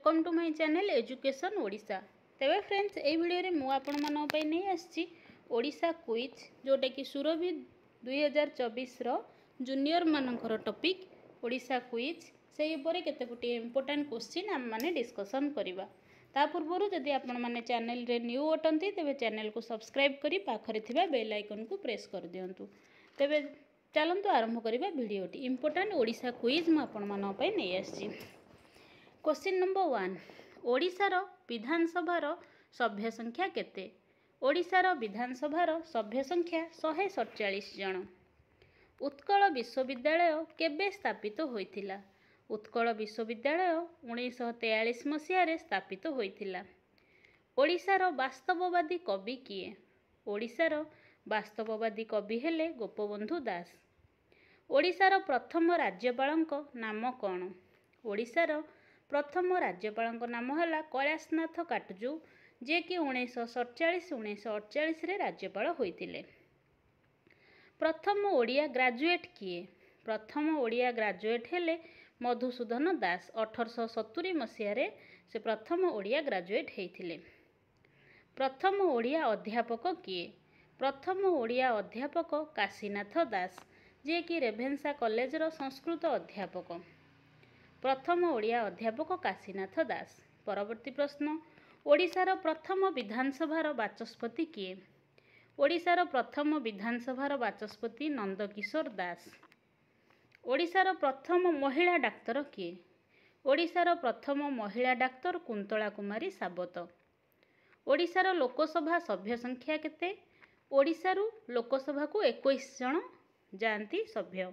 welcome to my channel education Odisha ତେବେ friends ଏହି ଭିଡ଼ିଓରେ ମୁଁ ଆପଣମାନଙ୍କ ପାଇଁ ନେଇ ଆସିଛି ଓଡ଼ିଶା କୁଇଜ୍ ଯେଉଁଟାକି ସୁରଭି ଦୁଇ ହଜାର ଚବିଶର ଜୁନିୟରମାନଙ୍କର ଟପିକ୍ ଓଡ଼ିଶା କୁଇଜ୍ ସେହି ଉପରେ କେତେ ଗୋଟିଏ ଇମ୍ପୋର୍ଟାଣ୍ଟ କ୍ୱେଶ୍ଚିନ୍ ଆମେମାନେ ଡିସ୍କସନ୍ କରିବା ତା ପୂର୍ବରୁ ଯଦି ଆପଣମାନେ ଚ୍ୟାନେଲ୍ରେ ନ୍ୟୁ ଅଟନ୍ତି ତେବେ ଚ୍ୟାନେଲ୍କୁ ସବସ୍କ୍ରାଇବ୍ କରି ପାଖରେ ଥିବା ବେଲ୍ ଆଇକନ୍କୁ ପ୍ରେସ୍ କରିଦିଅନ୍ତୁ ତେବେ ଚାଲନ୍ତୁ ଆରମ୍ଭ କରିବା ଭିଡ଼ିଓଟି ଇମ୍ପୋର୍ଟାଣ୍ଟ ଓଡ଼ିଶା କୁଇଜ୍ ମୁଁ ଆପଣମାନଙ୍କ ପାଇଁ ନେଇ ଆସିଛି କୋଶ୍ଚିନ୍ ନମ୍ବର ୱାନ୍ ଓଡ଼ିଶାର ବିଧାନସଭାର ସଭ୍ୟ ସଂଖ୍ୟା କେତେ ଓଡ଼ିଶାର ବିଧାନସଭାର ସଭ୍ୟ ସଂଖ୍ୟା ଶହେ ସତଚାଳିଶ ଜଣ ଉତ୍କଳ ବିଶ୍ୱବିଦ୍ୟାଳୟ କେବେ ସ୍ଥାପିତ ହୋଇଥିଲା ଉତ୍କଳ ବିଶ୍ୱବିଦ୍ୟାଳୟ ଉଣେଇଶହ ତେୟାଳିଶ ମସିହାରେ ସ୍ଥାପିତ ହୋଇଥିଲା ଓଡ଼ିଶାର ବାସ୍ତବବାଦୀ କବି କିଏ ଓଡ଼ିଶାର ବାସ୍ତବବାଦୀ କବି ହେଲେ ଗୋପବନ୍ଧୁ ଦାସ ଓଡ଼ିଶାର ପ୍ରଥମ ରାଜ୍ୟପାଳଙ୍କ ନାମ କ'ଣ ଓଡ଼ିଶାର ପ୍ରଥମ ରାଜ୍ୟପାଳଙ୍କ ନାମ ହେଲା କୈଳାସନାଥ କାଟଜୁ ଯିଏକି ଉଣେଇଶହ ସତଚାଳିଶ ଉଣେଇଶହ ଅଠଚାଳିଶରେ ରାଜ୍ୟପାଳ ହୋଇଥିଲେ ପ୍ରଥମ ଓଡ଼ିଆ ଗ୍ରାଜୁଏଟ୍ କିଏ ପ୍ରଥମ ଓଡ଼ିଆ ଗ୍ରାଜୁଏଟ୍ ହେଲେ ମଧୁସୂଦନ ଦାସ ଅଠରଶହ ସତୁରି ମସିହାରେ ସେ ପ୍ରଥମ ଓଡ଼ିଆ ଗ୍ରାଜୁଏଟ ହୋଇଥିଲେ ପ୍ରଥମ ଓଡ଼ିଆ ଅଧ୍ୟାପକ କିଏ ପ୍ରଥମ ଓଡ଼ିଆ ଅଧ୍ୟାପକ କାଶୀନାଥ ଦାସ ଯିଏକି ରେଭେନ୍ସା କଲେଜର ସଂସ୍କୃତ ଅଧ୍ୟାପକ ପ୍ରଥମ ଓଡ଼ିଆ ଅଧ୍ୟାପକ କାଶୀନାଥ ଦାସ ପରବର୍ତ୍ତୀ ପ୍ରଶ୍ନ ଓଡ଼ିଶାର ପ୍ରଥମ ବିଧାନସଭାର ବାଚସ୍ପତି କିଏ ଓଡ଼ିଶାର ପ୍ରଥମ ବିଧାନସଭାର ବାଚସ୍ପତି ନନ୍ଦକିଶୋର ଦାସ ଓଡ଼ିଶାର ପ୍ରଥମ ମହିଳା ଡାକ୍ତର କିଏ ଓଡ଼ିଶାର ପ୍ରଥମ ମହିଳା ଡାକ୍ତର କୁନ୍ତଳା କୁମାରୀ ସାବତ ଓଡ଼ିଶାର ଲୋକସଭା ସଭ୍ୟ ସଂଖ୍ୟା କେତେ ଓଡ଼ିଶାରୁ ଲୋକସଭାକୁ ଏକୋଇଶ ଜଣ ଯାଆନ୍ତି ସଭ୍ୟ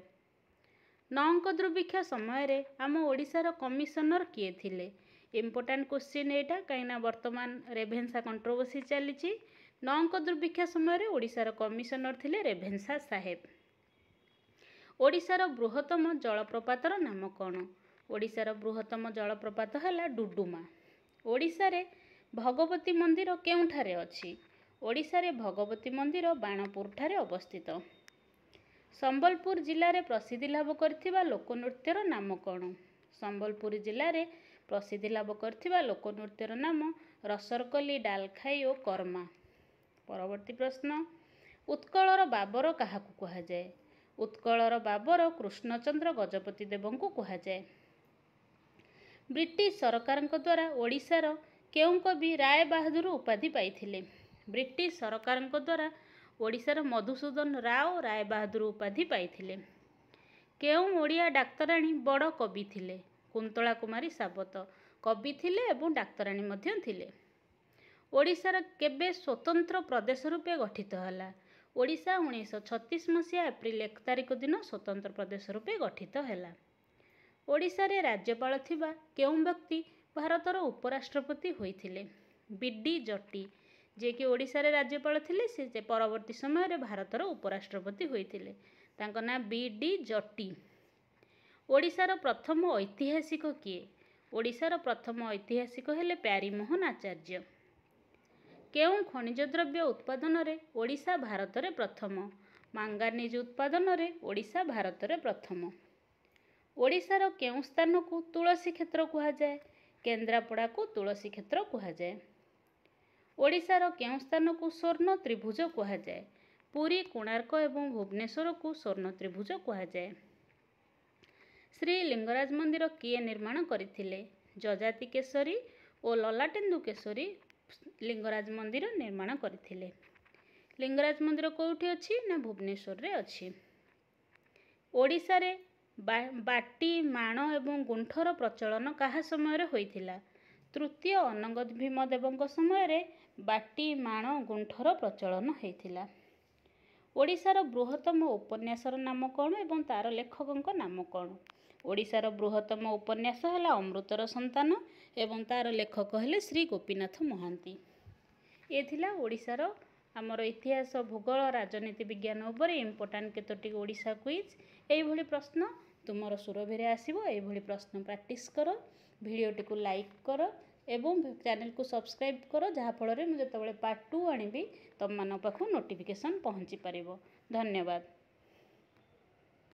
ନଅଙ୍କ ଦୁର୍ଭିକ୍ଷ ସମୟରେ ଆମ ଓଡ଼ିଶାର କମିଶନର କିଏ ଥିଲେ ଇମ୍ପୋର୍ଟାଣ୍ଟ କ୍ୱେଶ୍ଚିନ୍ ଏଇଟା କାହିଁକିନା ବର୍ତ୍ତମାନ ରେଭେନ୍ସା କଣ୍ଟ୍ରୋଭର୍ସି ଚାଲିଛି ନଅଙ୍କ ଦୁର୍ଭିକ୍ଷ ସମୟରେ ଓଡ଼ିଶାର କମିଶନର ଥିଲେ ରେଭେନ୍ସା ସାହେବ ଓଡ଼ିଶାର ବୃହତ୍ତମ ଜଳପ୍ରପାତର ନାମ କ'ଣ ଓଡ଼ିଶାର ବୃହତ୍ତମ ଜଳପ୍ରପାତ ହେଲା ଡୁଡ଼ୁମା ଓଡ଼ିଶାରେ ଭଗବତୀ ମନ୍ଦିର କେଉଁଠାରେ ଅଛି ଓଡ଼ିଶାରେ ଭଗବତୀ ମନ୍ଦିର ବାଣପୁର ଠାରେ ଅବସ୍ଥିତ ସମ୍ବଲପୁର ଜିଲ୍ଲାରେ ପ୍ରସିଦ୍ଧି ଲାଭ କରିଥିବା ଲୋକନୃତ୍ୟର ନାମ କ'ଣ ସମ୍ବଲପୁର ଜିଲ୍ଲାରେ ପ୍ରସିଦ୍ଧି ଲାଭ କରିଥିବା ଲୋକନୃତ୍ୟର ନାମ ରସରକଲି ଡାଲଖାଇ ଓ କର୍ମା ପରବର୍ତ୍ତୀ ପ୍ରଶ୍ନ ଉତ୍କଳର ବାବର କାହାକୁ କୁହାଯାଏ ଉତ୍କଳର ବାବର କୃଷ୍ଣଚନ୍ଦ୍ର ଗଜପତି ଦେବଙ୍କୁ କୁହାଯାଏ ବ୍ରିଟିଶ ସରକାରଙ୍କ ଦ୍ୱାରା ଓଡ଼ିଶାର କେଉଁ କବି ରାୟ ବାହାଦୁର ଉପାଧି ପାଇଥିଲେ ବ୍ରିଟିଶ ସରକାରଙ୍କ ଦ୍ୱାରା ଓଡ଼ିଶାର ମଧୁସୂଦନ ରାଓ ରାୟବାହାଦୁର ଉପାଧି ପାଇଥିଲେ କେଉଁ ଓଡ଼ିଆ ଡାକ୍ତରାଣୀ ବଡ଼ କବି ଥିଲେ କୁନ୍ତଳା କୁମାରୀ ସାବତ କବି ଥିଲେ ଏବଂ ଡାକ୍ତରାଣୀ ମଧ୍ୟ ଥିଲେ ଓଡ଼ିଶାର କେବେ ସ୍ୱତନ୍ତ୍ର ପ୍ରଦେଶ ରୂପେ ଗଠିତ ହେଲା ଓଡ଼ିଶା ଉଣେଇଶହ ଛତିଶ ମସିହା ଏପ୍ରିଲ ଏକ ତାରିଖ ଦିନ ସ୍ୱତନ୍ତ୍ର ପ୍ରଦେଶ ରୂପେ ଗଠିତ ହେଲା ଓଡ଼ିଶାରେ ରାଜ୍ୟପାଳ ଥିବା କେଉଁ ବ୍ୟକ୍ତି ଭାରତର ଉପରାଷ୍ଟ୍ରପତି ହୋଇଥିଲେ ବି ଡି ଜଟି ଯିଏକି ଓଡ଼ିଶାରେ ରାଜ୍ୟପାଳ ଥିଲେ ସେ ପରବର୍ତ୍ତୀ ସମୟରେ ଭାରତର ଉପରାଷ୍ଟ୍ରପତି ହୋଇଥିଲେ ତାଙ୍କ ନାଁ ବି ଡି ଜଟି ଓଡ଼ିଶାର ପ୍ରଥମ ଐତିହାସିକ କିଏ ଓଡ଼ିଶାର ପ୍ରଥମ ଐତିହାସିକ ହେଲେ ପ୍ୟାରିମୋହନ ଆଚାର୍ଯ୍ୟ କେଉଁ ଖଣିଜ ଦ୍ରବ୍ୟ ଉତ୍ପାଦନରେ ଓଡ଼ିଶା ଭାରତରେ ପ୍ରଥମ ମାଙ୍ଗାନିଜ ଉତ୍ପାଦନରେ ଓଡ଼ିଶା ଭାରତରେ ପ୍ରଥମ ଓଡ଼ିଶାର କେଉଁ ସ୍ଥାନକୁ ତୁଳସୀ କ୍ଷେତ୍ର କୁହାଯାଏ କେନ୍ଦ୍ରାପଡ଼ାକୁ ତୁଳସୀ କ୍ଷେତ୍ର କୁହାଯାଏ ଓଡ଼ିଶାର କେଉଁ ସ୍ଥାନକୁ ସ୍ୱର୍ଣ୍ଣ ତ୍ରିଭୁଜ କୁହାଯାଏ ପୁରୀ କୋଣାର୍କ ଏବଂ ଭୁବନେଶ୍ୱରକୁ ସ୍ୱର୍ଣ୍ଣ ତ୍ରିଭୁଜ କୁହାଯାଏ ଶ୍ରୀ ଲିଙ୍ଗରାଜ ମନ୍ଦିର କିଏ ନିର୍ମାଣ କରିଥିଲେ ଯଜାତି କେଶରୀ ଓ ଲଲାଟେନ୍ଦୁ କେଶରୀ ଲିଙ୍ଗରାଜ ମନ୍ଦିର ନିର୍ମାଣ କରିଥିଲେ ଲିଙ୍ଗରାଜ ମନ୍ଦିର କେଉଁଠି ଅଛି ନା ଭୁବନେଶ୍ୱରରେ ଅଛି ଓଡ଼ିଶାରେ ବାଟି ମାଣ ଏବଂ ଗୁଣ୍ଠର ପ୍ରଚଳନ କାହା ସମୟରେ ହୋଇଥିଲା ତୃତୀୟ ଅନଙ୍ଗଦ ଭୀମଦେବଙ୍କ ସମୟରେ ବାଟି ମାଣ ଗୁଣ୍ଠର ପ୍ରଚଳନ ହୋଇଥିଲା ଓଡ଼ିଶାର ବୃହତ୍ତମ ଉପନ୍ୟାସର ନାମ କ'ଣ ଏବଂ ତା'ର ଲେଖକଙ୍କ ନାମ କ'ଣ ଓଡ଼ିଶାର ବୃହତ୍ତମ ଉପନ୍ୟାସ ହେଲା ଅମୃତର ସନ୍ତାନ ଏବଂ ତା'ର ଲେଖକ ହେଲେ ଶ୍ରୀ ଗୋପୀନାଥ ମହାନ୍ତି ଏ ଥିଲା ଓଡ଼ିଶାର ଆମର ଇତିହାସ ଭୂଗୋଳ ରାଜନୀତି ବିଜ୍ଞାନ ଉପରେ ଇମ୍ପୋର୍ଟାଣ୍ଟ କେତୋଟି ଓଡ଼ିଶା କୁଇଜ୍ ଏଇଭଳି ପ୍ରଶ୍ନ ତୁମର ସୁରଭିରେ ଆସିବ ଏଇଭଳି ପ୍ରଶ୍ନ ପ୍ରାକ୍ଟିସ୍ କର ଭିଡ଼ିଓଟିକୁ ଲାଇକ୍ କର ଏବଂ ଚ୍ୟାନେଲ୍କୁ ସବସ୍କ୍ରାଇବ୍ କର ଯାହାଫଳରେ ମୁଁ ଯେତେବେଳେ ପାର୍ଟ ଟୁ ଆଣିବି ତୁମମାନଙ୍କ ପାଖକୁ ନୋଟିଫିକେସନ୍ ପହଞ୍ଚିପାରିବ ଧନ୍ୟବାଦ